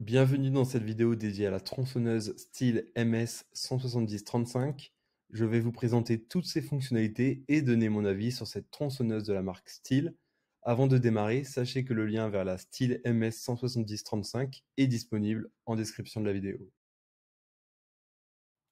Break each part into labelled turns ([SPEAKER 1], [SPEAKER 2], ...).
[SPEAKER 1] Bienvenue dans cette vidéo dédiée à la tronçonneuse style MS 17035. Je vais vous présenter toutes ses fonctionnalités et donner mon avis sur cette tronçonneuse de la marque Steel. Avant de démarrer, sachez que le lien vers la Style MS 17035 est disponible en description de la vidéo.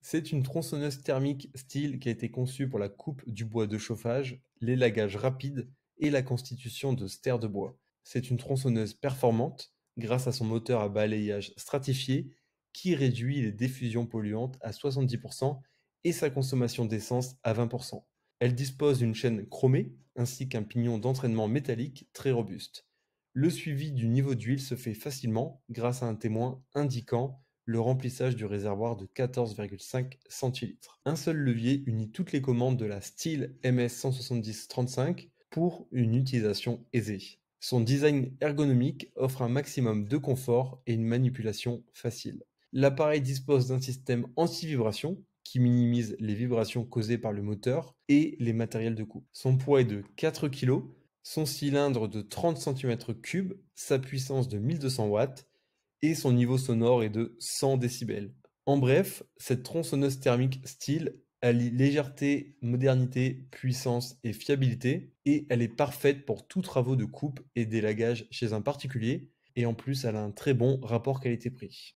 [SPEAKER 1] C'est une tronçonneuse thermique style qui a été conçue pour la coupe du bois de chauffage, l'élagage rapide et la constitution de stères de bois. C'est une tronçonneuse performante grâce à son moteur à balayage stratifié qui réduit les diffusions polluantes à 70% et sa consommation d'essence à 20%. Elle dispose d'une chaîne chromée ainsi qu'un pignon d'entraînement métallique très robuste. Le suivi du niveau d'huile se fait facilement grâce à un témoin indiquant le remplissage du réservoir de 14,5 centilitres. Un seul levier unit toutes les commandes de la Steel MS 17035 pour une utilisation aisée. Son design ergonomique offre un maximum de confort et une manipulation facile. L'appareil dispose d'un système anti-vibration qui minimise les vibrations causées par le moteur et les matériels de coupe. Son poids est de 4 kg, son cylindre de 30 cm3, sa puissance de 1200 watts et son niveau sonore est de 100 décibels. En bref, cette tronçonneuse thermique style elle lit légèreté, modernité, puissance et fiabilité, et elle est parfaite pour tous travaux de coupe et délagage chez un particulier, et en plus elle a un très bon rapport qualité-prix.